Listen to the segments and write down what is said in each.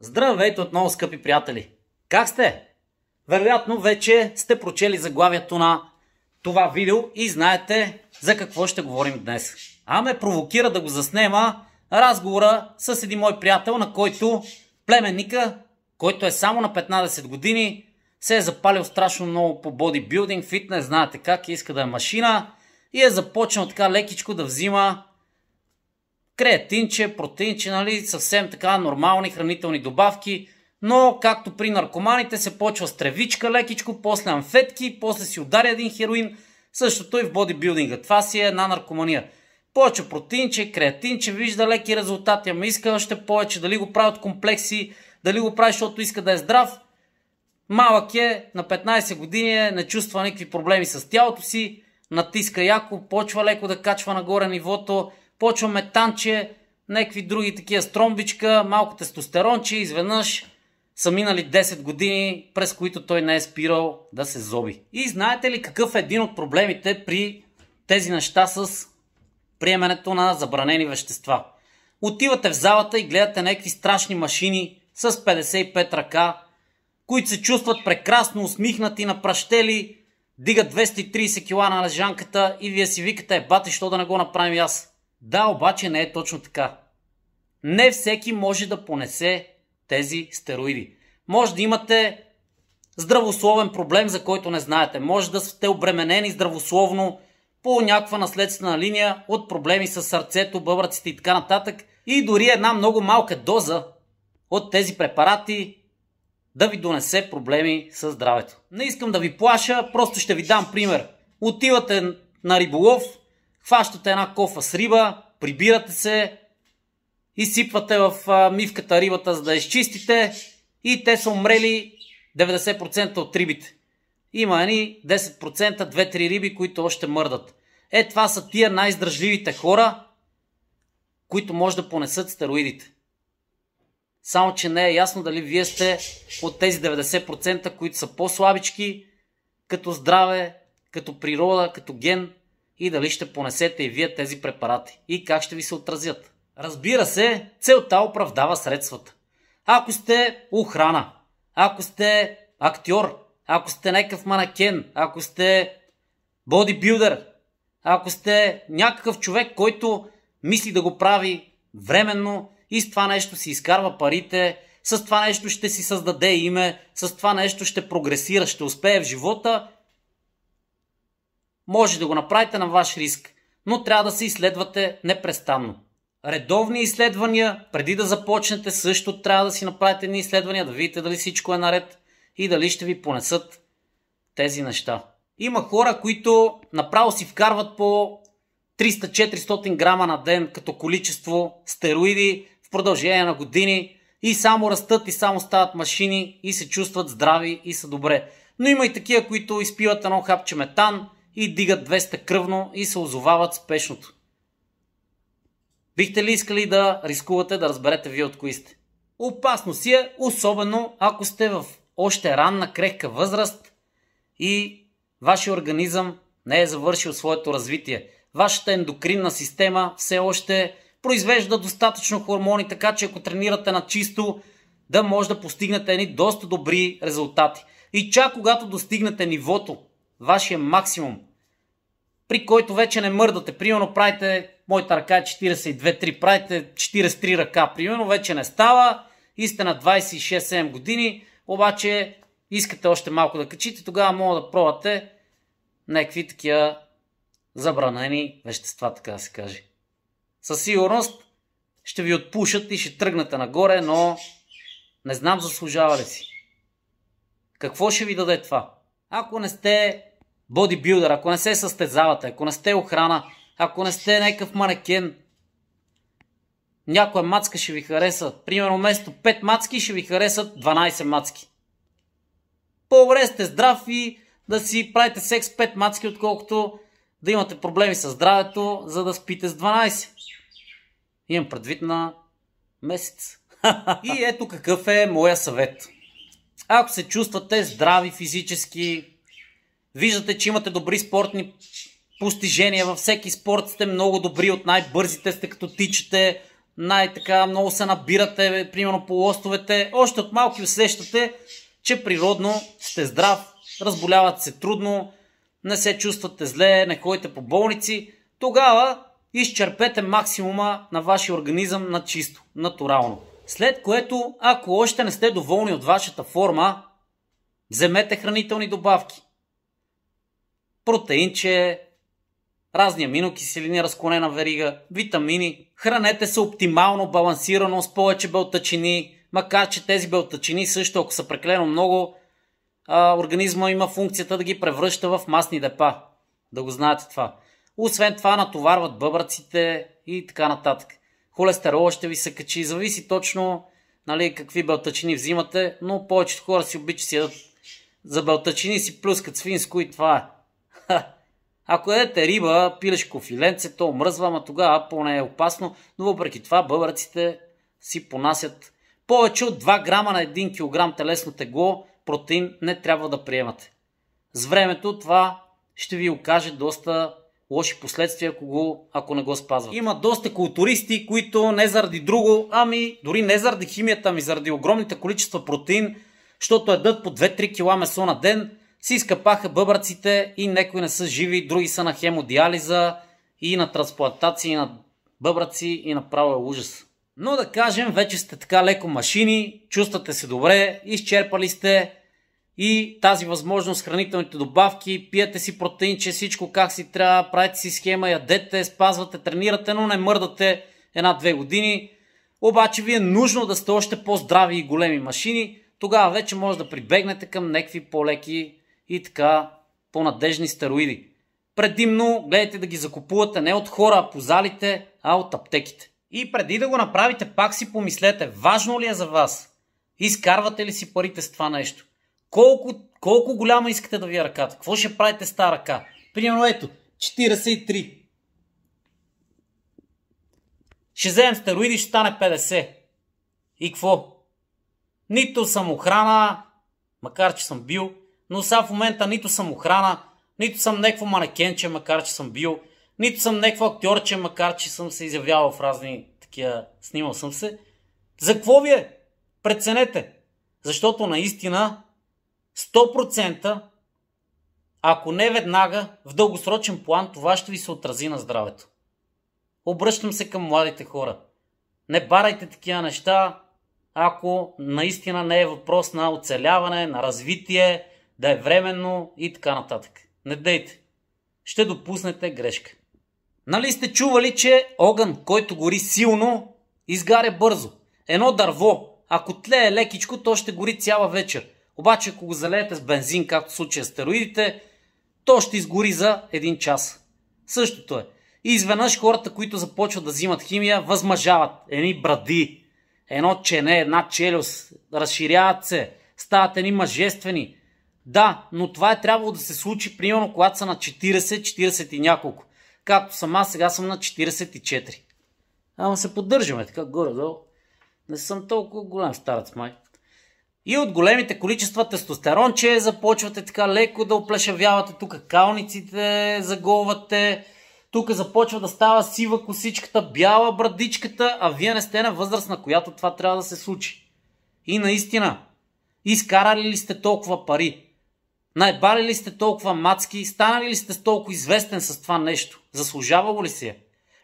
Здравейте отново, скъпи приятели! Как сте? Вероятно вече сте прочели заглавието на това видео и знаете за какво ще говорим днес. А ме провокира да го заснема разговора с един мой приятел, на който племенника, който е само на 15 години, се е запалил страшно много по бодибилдинг, фитнес, знаете как, иска да е машина и е започнал така лекичко да взима креатинче, протеинче, нали, съвсем така нормални хранителни добавки, но както при наркоманите се почва с тревичка лекичко, после амфетки, после си удари един хероин, същото и в бодибилдинга. Това си е една наркомания. Повече протеинче, креатинче, вижда леки резултати, ама иска още повече, дали го прави от комплекси, дали го прави, защото иска да е здрав. Малък е, на 15 години е, не чувства никакви проблеми с тялото си, натиска яко, почва леко да качва нагоре нивото, почваме танче, някакви други такива стромбичка, малко тестостеронче, изведнъж са минали 10 години, през които той не е спирал да се зоби. И знаете ли какъв е един от проблемите при тези неща с приемането на забранени вещества? Отивате в залата и гледате някакви страшни машини с 55 ръка, които се чувстват прекрасно усмихнати, напращели, дигат 230 кг на лежанката и вие си викате, бати, що да не го направим аз. Да, обаче не е точно така. Не всеки може да понесе тези стероиди. Може да имате здравословен проблем, за който не знаете. Може да сте обременени здравословно по някаква наследствена линия от проблеми с сърцето, бъбръците и така нататък. И дори една много малка доза от тези препарати да ви донесе проблеми с здравето. Не искам да ви плаша, просто ще ви дам пример. Отивате на риболов, Фащате една кофа с риба, прибирате се, изсипвате в мивката рибата, за да изчистите и те са умрели 90% от рибите. Има едни 10%, 2-3 риби, които още мърдат. Е, това са тия най-здръжливите хора, които може да понесат стероидите. Само, че не е ясно дали вие сте от тези 90%, които са по-слабички, като здраве, като природа, като ген, и дали ще понесете и вие тези препарати и как ще ви се отразят. Разбира се, целта оправдава средствата. Ако сте охрана, ако сте актьор, ако сте някакъв манакен, ако сте бодибилдър, ако сте някакъв човек, който мисли да го прави временно и с това нещо си изкарва парите, с това нещо ще си създаде име, с това нещо ще прогресира, ще успее в живота, може да го направите на ваш риск, но трябва да се изследвате непрестанно. Редовни изследвания, преди да започнете, също трябва да си направите едни изследвания, да видите дали всичко е наред и дали ще ви понесат тези неща. Има хора, които направо си вкарват по 300-400 грама на ден като количество стероиди в продължение на години и само растат и само стават машини и се чувстват здрави и са добре. Но има и такива, които изпиват едно хапче метан, и дигат 200 кръвно и се озовават спешното. Бихте ли искали да рискувате да разберете вие от кои сте? Опасно си е, особено ако сте в още ранна, крехка възраст и вашия организъм не е завършил своето развитие. Вашата ендокринна система все още произвежда достатъчно хормони, така че ако тренирате на чисто, да може да постигнете едни доста добри резултати. И чак когато достигнете нивото, вашия максимум при който вече не мърдате. Примерно правите, моята ръка е 42-3, правите 43 ръка, примерно вече не става и сте на 26-7 години, обаче искате още малко да качите, тогава мога да пробвате някакви такива забранени вещества, така да се каже. Със сигурност ще ви отпушат и ще тръгнете нагоре, но не знам заслужава ли си. Какво ще ви даде това? Ако не сте бодибилдър, ако не се е състезавате, ако не сте охрана, ако не сте някакъв манекен, някоя мацка ще ви хареса. Примерно вместо 5 мацки ще ви харесат 12 мацки. По-добре сте здрав и да си правите секс 5 мацки, отколкото да имате проблеми с здравето, за да спите с 12. Имам предвид на месец. и ето какъв е моя съвет. Ако се чувствате здрави физически, Виждате, че имате добри спортни постижения във всеки спорт. Сте много добри от най-бързите, сте като тичате, най-така много се набирате, примерно по лостовете. Още от малки усещате, че природно сте здрав, разболявате се трудно, не се чувствате зле, не ходите по болници. Тогава изчерпете максимума на вашия организъм на чисто, натурално. След което, ако още не сте доволни от вашата форма, вземете хранителни добавки протеинче, разни аминокиселини, разклонена верига, витамини. Хранете се оптимално, балансирано, с повече белтачини, макар че тези белтачини също, ако са преклено много, организма има функцията да ги превръща в масни депа. Да го знаете това. Освен това натоварват бъбраците и така нататък. Холестерола ще ви се качи, зависи точно нали, какви белтачини взимате, но повечето хора си обичат си ядат за белтачини си плюскат свинско и това е. Ако едете риба, пилеш кофиленце, то омръзва, ама тогава поне е опасно, но въпреки това българците си понасят повече от 2 грама на 1 кг телесно тегло протеин не трябва да приемате. С времето това ще ви окаже доста лоши последствия, ако, го, ако не го спазвате. Има доста културисти, които не заради друго, ами дори не заради химията, ами заради огромните количества протеин, защото едат по 2-3 кг месо на ден, си изкъпаха бъбраците и някои не са живи, други са на хемодиализа и на трансплантации на бъбраци и направо е ужас. Но да кажем, вече сте така леко машини, чувствате се добре, изчерпали сте и тази възможност, хранителните добавки, пиете си протеинче, всичко как си трябва, правите си схема, ядете, спазвате, тренирате, но не мърдате една-две години. Обаче ви е нужно да сте още по-здрави и големи машини, тогава вече може да прибегнете към някакви по-леки и така по-надежни стероиди. Предимно гледайте да ги закупувате не от хора по залите, а от аптеките. И преди да го направите, пак си помислете, важно ли е за вас? Изкарвате ли си парите с това нещо? Колко, колко голяма искате да ви е ръката? Какво ще правите с тази ръка? Примерно ето, 43. Ще вземем стероиди, ще стане 50. И какво? Нито съм охрана, макар че съм бил, но сега в момента нито съм охрана, нито съм някакво манекенче, макар че съм бил, нито съм някакво актьорче, макар че съм се изявявал в разни такива, снимал съм се. За какво ви е? Преценете. Защото наистина 100% ако не веднага, в дългосрочен план това ще ви се отрази на здравето. Обръщам се към младите хора. Не барайте такива неща, ако наистина не е въпрос на оцеляване, на развитие, да е временно и така нататък. Не дейте. Ще допуснете грешка. Нали сте чували, че огън, който гори силно, изгаря бързо. Едно дърво, ако тлее лекичко, то ще гори цяла вечер. Обаче, ако го залеете с бензин, както в случая с стероидите, то ще изгори за един час. Същото е. И изведнъж хората, които започват да взимат химия, възмъжават. Едни бради, едно чене, една челюст, разширяват се, стават едни мъжествени, да, но това е трябвало да се случи примерно когато са на 40, 40 и няколко. Както съм аз, сега съм на 44. Ама се поддържаме така горе-долу. Не съм толкова голям старец май. И от големите количества тестостерон, че започвате така леко да оплешавявате тук калниците, заголвате, тук започва да става сива косичката, бяла брадичката, а вие не сте на възраст, на която това трябва да се случи. И наистина, изкарали ли сте толкова пари? Най-бали ли сте толкова мацки? Станали ли сте толкова известен с това нещо? Заслужавало ли се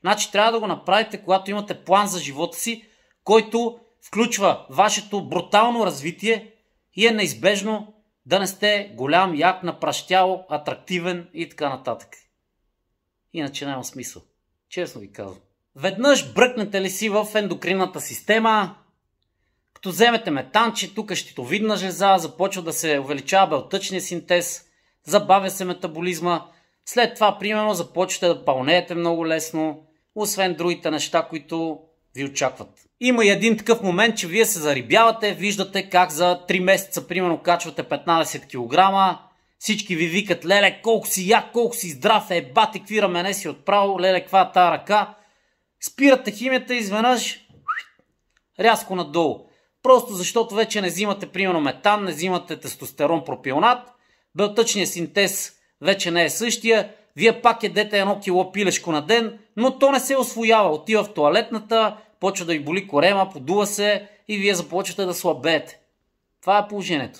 Значи трябва да го направите, когато имате план за живота си, който включва вашето брутално развитие и е неизбежно да не сте голям, як, напращял, атрактивен и така нататък. Иначе няма смисъл. Честно ви казвам. Веднъж бръкнете ли си в ендокринната система, като вземете метанче, тук е щитовидна жлеза, започва да се увеличава белтъчния синтез, забавя се метаболизма. След това, примерно, започвате да пълнеете много лесно, освен другите неща, които ви очакват. Има и един такъв момент, че вие се зарибявате, виждате как за 3 месеца, примерно, качвате 15 кг, всички ви викат, леле, колко си як, колко си здрав е, бати, какви рамене си отправо, леле, каква е тази ръка. Спирате химията изведнъж рязко надолу. Просто защото вече не взимате примерно метан, не взимате тестостерон пропионат, белтъчният синтез вече не е същия, вие пак едете едно кило пилешко на ден, но то не се освоява. Отива в туалетната, почва да ви боли корема, подува се и вие започвате да слабеете. Това е положението.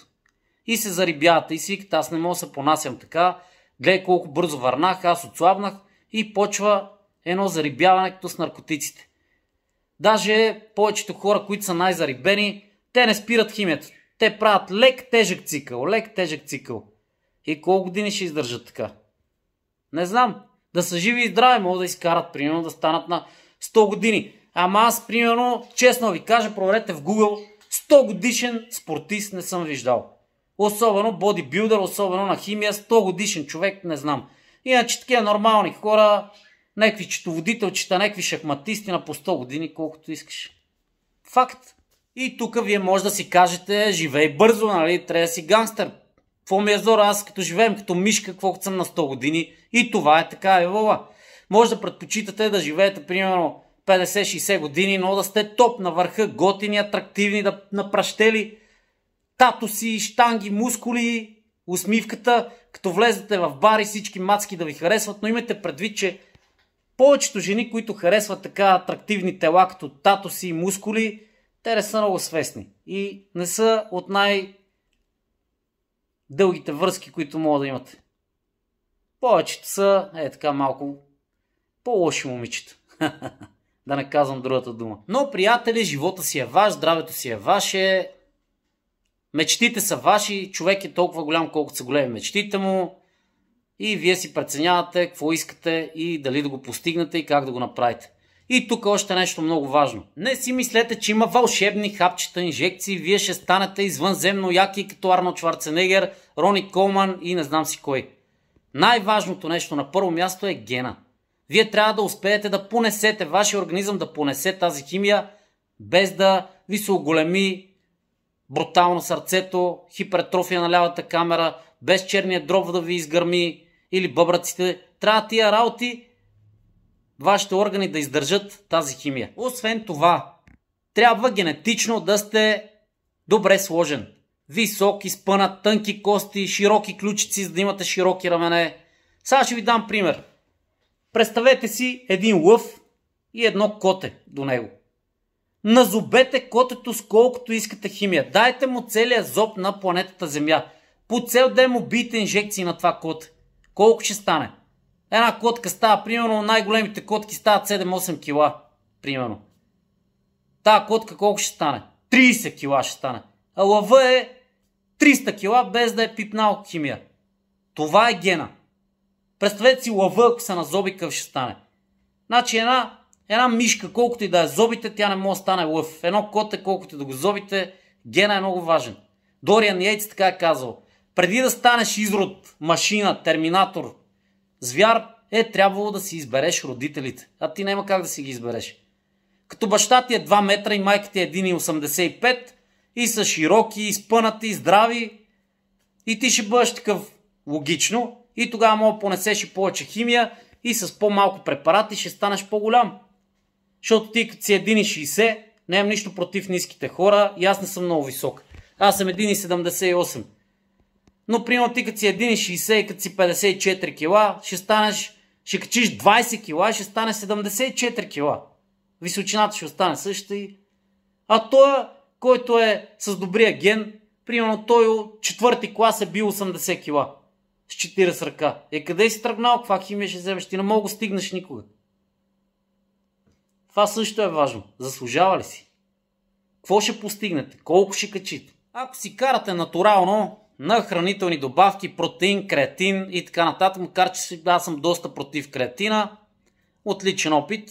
И се зарибявате и си викате, аз не мога да се понасям така, гледай колко бързо върнах, аз отслабнах и почва едно зарибяване като с наркотиците. Даже повечето хора, които са най-зарибени, те не спират химията. Те правят лек тежък цикъл, лек тежък цикъл. И колко години ще издържат така? Не знам. Да са живи и здрави, могат да изкарат, примерно, да станат на 100 години. Ама аз, примерно, честно ви кажа, проверете в Google, 100 годишен спортист не съм виждал. Особено бодибилдър, особено на химия, 100 годишен човек не знам. Иначе такива нормални хора, някакви четоводителчета, някакви шахматисти на по 100 години, колкото искаш. Факт. И тук вие може да си кажете, живей бързо, нали, трябва да си гангстър. Какво ми е зор, аз като живеем като мишка, какво съм на 100 години. И това е така, е вова. Може да предпочитате да живеете примерно 50-60 години, но да сте топ на върха, готини, атрактивни, да напращели татуси, штанги, мускули, усмивката, като влезете в бари всички мацки да ви харесват, но имайте предвид, че повечето жени, които харесват така атрактивни тела, като тато си и мускули, те не са много свестни и не са от най- дългите връзки, които могат да имате. Повечето са, е така малко, по-лоши момичета. да не казвам другата дума. Но, приятели, живота си е ваш, здравето си е ваше, мечтите са ваши, човек е толкова голям, колкото са големи мечтите му и вие си преценявате какво искате и дали да го постигнете и как да го направите. И тук е още нещо много важно. Не си мислете, че има вълшебни хапчета, инжекции, вие ще станете извънземно яки като Арнолд Шварценегер, Рони Колман и не знам си кой. Най-важното нещо на първо място е гена. Вие трябва да успеете да понесете, вашия организъм да понесе тази химия, без да ви се оголеми брутално сърцето, хипертрофия на лявата камера, без черния дроб да ви изгърми, или бъбраците. Трябва тия работи вашите органи да издържат тази химия. Освен това, трябва генетично да сте добре сложен. Висок, изпънат, тънки кости, широки ключици, за да имате широки рамене. Сега ще ви дам пример. Представете си един лъв и едно коте до него. Назобете котето с колкото искате химия. Дайте му целия зоб на планетата Земя. По цел ден му бийте инжекции на това коте колко ще стане? Една котка става, примерно, най-големите котки стават 7-8 кила, примерно. Та котка колко ще стане? 30 кила ще стане. А лъва е 300 кила, без да е пипнал химия. Това е гена. Представете си лъва, ако са на зоби, къв ще стане. Значи една, една мишка, колкото и да е зобите, тя не може да стане лъв. Едно коте, колкото и да го зобите, гена е много важен. Дориан Йейтс така е казал – преди да станеш изрод, машина, терминатор, звяр, е трябвало да си избереш родителите. А ти няма как да си ги избереш. Като баща ти е 2 метра и майка ти е 1,85 и са широки, изпънати, здрави и ти ще бъдеш такъв логично и тогава мога понесеш и повече химия и с по-малко препарати ще станеш по-голям. Защото ти като си 1,60, нямам нищо против ниските хора и аз не съм много висок. Аз съм 1,78. Но, примерно, ти като си 1,60 и като си 54 кила, ще станеш, ще качиш 20 кила, ще стане 74 кила. Височината ще остане същата и... А той, който е с добрия ген, примерно той от четвърти клас е бил 80 кила. С 40 ръка. Е, къде си тръгнал? Каква химия ще вземеш? Ти не мога да стигнеш никога. Това също е важно. Заслужава ли си? Какво ще постигнете? Колко ще качите? Ако си карате натурално, на хранителни добавки, протеин, креатин и така нататък, макар че аз съм доста против креатина. Отличен опит.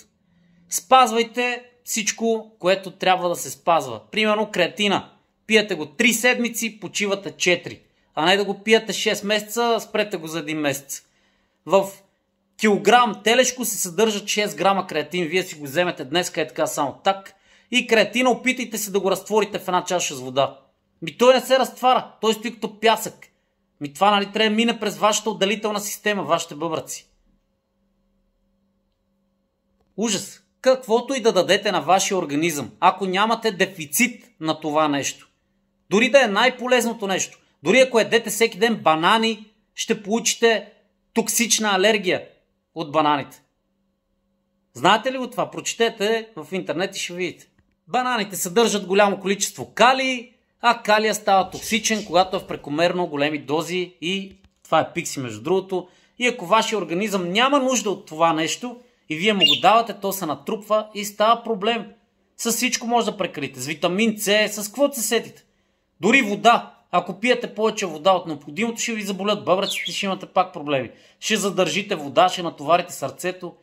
Спазвайте всичко, което трябва да се спазва. Примерно креатина. Пиете го 3 седмици, почивате 4. А не да го пиете 6 месеца, спрете го за 1 месец. В килограм телешко се съдържат 6 грама креатин. Вие си го вземете днес, е така само так. И креатина опитайте се да го разтворите в една чаша с вода. Ми той не се разтваря, той стои като пясък. Ми това нали трябва да мине през вашата отделителна система, вашите бъбраци. Ужас! Каквото и да дадете на вашия организъм, ако нямате дефицит на това нещо, дори да е най-полезното нещо, дори ако едете всеки ден банани, ще получите токсична алергия от бананите. Знаете ли го това? Прочетете в интернет и ще видите. Бананите съдържат голямо количество калий, а калия става токсичен, когато е в прекомерно големи дози и това е пикси между другото. И ако вашия организъм няма нужда от това нещо и вие му го давате, то се натрупва и става проблем. С всичко може да прекалите. С витамин С, с какво се сетите. Дори вода. Ако пиете повече вода от необходимото, ще ви заболят бъбреците, ще имате пак проблеми. Ще задържите вода, ще натоварите сърцето.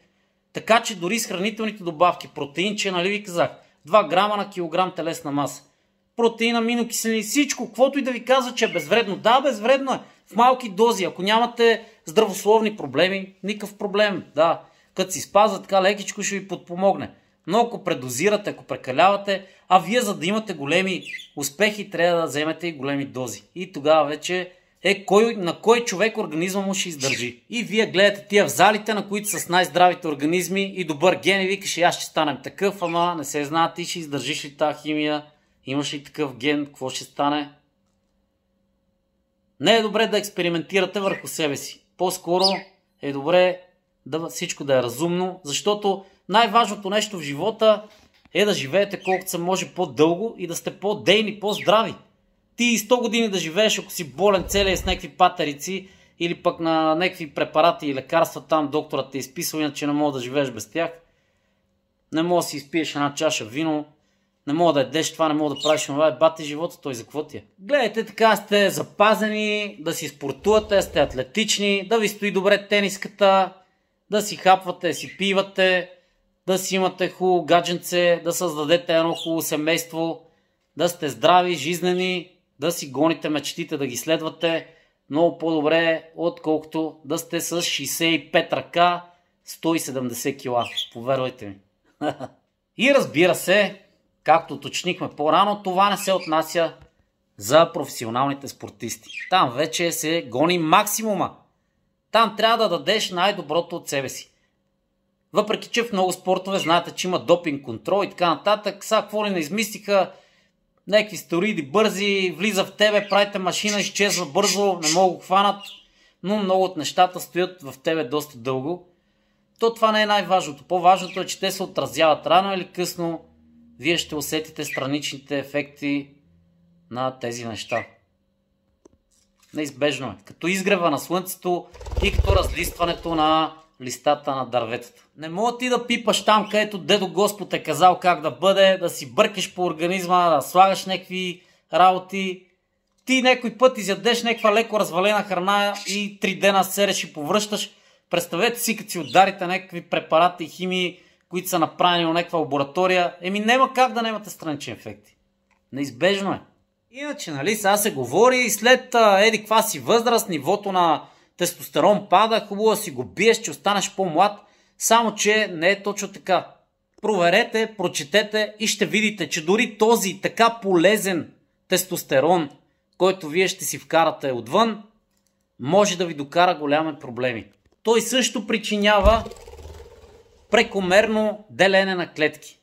Така че дори с хранителните добавки, протеин, че нали ви казах, 2 грама на килограм телесна маса протеин, аминокиселини, всичко, каквото и да ви казва, че е безвредно. Да, безвредно е. В малки дози. Ако нямате здравословни проблеми, никакъв проблем. Да, като си спазва така лекичко ще ви подпомогне. Но ако предозирате, ако прекалявате, а вие за да имате големи успехи, трябва да вземете и големи дози. И тогава вече е кой, на кой човек организма му ще издържи. И вие гледате тия в залите, на които са с най-здравите организми и добър ген и викаш, «Е, аз ще станем такъв, ама не се знае ти ще издържиш ли тази химия, имаш ли такъв ген, какво ще стане? Не е добре да експериментирате върху себе си. По-скоро е добре да всичко да е разумно, защото най-важното нещо в живота е да живеете колкото се може по-дълго и да сте по-дейни, по-здрави. Ти 100 години да живееш, ако си болен целия с някакви патерици или пък на някакви препарати и лекарства там докторът те е изписва, иначе не мога да живееш без тях. Не мога да си изпиеш една чаша вино, не мога да едеш това, не мога да правиш това, е, бате живота, той за какво ти е? Гледайте така, сте запазени, да си спортувате, сте атлетични, да ви стои добре тениската, да си хапвате, си пивате, да си имате хубаво гадженце, да създадете едно хубаво семейство, да сте здрави, жизнени, да си гоните мечтите, да ги следвате много по-добре, е, отколкото да сте с 65 ръка, 170 кила. Повервайте ми. И разбира се, Както уточнихме по-рано, това не се отнася за професионалните спортисти. Там вече се гони максимума. Там трябва да дадеш най-доброто от себе си. Въпреки, че в много спортове знаете, че има допинг контрол и така нататък, сега какво ли не измислиха, някакви стероиди бързи, влиза в тебе, правите машина, изчезва бързо, не мога го хванат, но много от нещата стоят в тебе доста дълго. То това не е най-важното. По-важното е, че те се отразяват рано или късно вие ще усетите страничните ефекти на тези неща. Неизбежно е. Като изгрева на слънцето и като разлистването на листата на дърветата. Не мога ти да пипаш там, където дедо Господ е казал как да бъде, да си бъркиш по организма, да слагаш някакви работи. Ти някой път изядеш някаква леко развалена храна и три дена сереш и повръщаш. Представете си, като си ударите някакви препарати и химии, които са направени на някаква лаборатория, еми няма как да нямате странични ефекти. Неизбежно е. Иначе, нали, сега се говори и след а, еди каква си възраст, нивото на тестостерон пада, хубаво си го биеш, че останеш по-млад, само че не е точно така. Проверете, прочетете и ще видите, че дори този така полезен тестостерон, който вие ще си вкарате отвън, може да ви докара голями проблеми. Той също причинява прекомерно делене на клетки.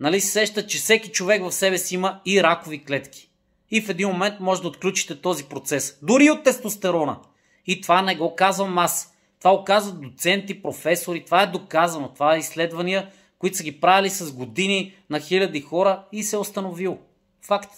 Нали се сеща, че всеки човек в себе си има и ракови клетки. И в един момент може да отключите този процес. Дори от тестостерона. И това не го казвам аз. Това оказват доценти, професори. Това е доказано. Това е изследвания, които са ги правили с години на хиляди хора и се е установил. Факт.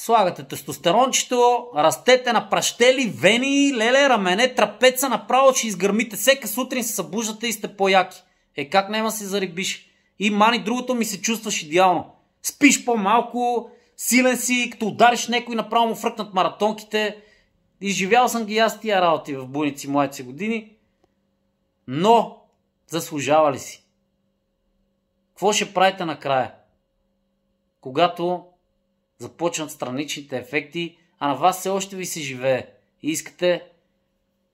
Слагате тестостерончето, растете на пращели, вени, леле, рамене, трапеца, направо ще изгърмите. Всека сутрин се събуждате и сте по-яки. Е как няма си зарибиш? И мани другото ми се чувстваш идеално. Спиш по-малко, силен си, като удариш някой направо му фръкнат маратонките. Изживял съм ги аз тия работи в буйници моите години. Но, заслужава ли си? Какво ще правите накрая? Когато започнат страничните ефекти, а на вас все още ви се живее и искате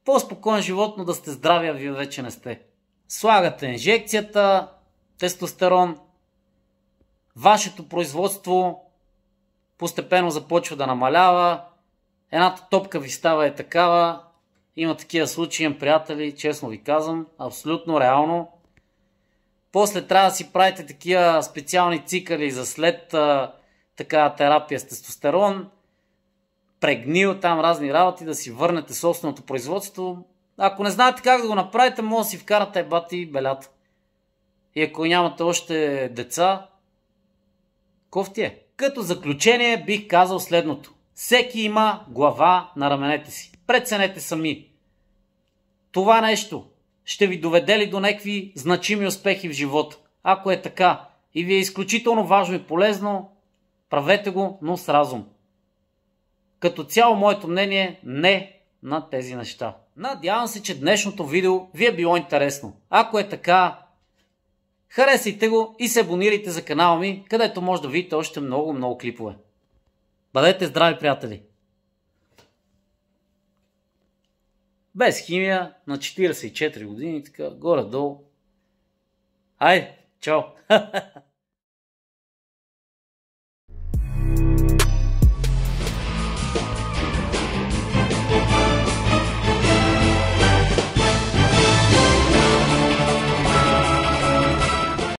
по-спокоен живот, но да сте здрави, а вие вече не сте. Слагате инжекцията, тестостерон, вашето производство постепенно започва да намалява, едната топка ви става е такава, има такива случаи, приятели, честно ви казвам, абсолютно реално. После трябва да си правите такива специални цикъли за след а, такава терапия с тестостерон, прегнил там разни работи, да си върнете собственото производство. Ако не знаете как да го направите, може да си вкарате бати белята. И ако нямате още деца, кофти е. Като заключение бих казал следното. Всеки има глава на раменете си. Преценете сами. Това нещо ще ви доведе ли до някакви значими успехи в живота? Ако е така и ви е изключително важно и полезно, Правете го, но с разум. Като цяло моето мнение не на тези неща. Надявам се, че днешното видео ви е било интересно. Ако е така, харесайте го и се абонирайте за канала ми, където може да видите още много-много клипове. Бъдете здрави, приятели! Без химия, на 44 години, така, горе-долу. Айде, чао!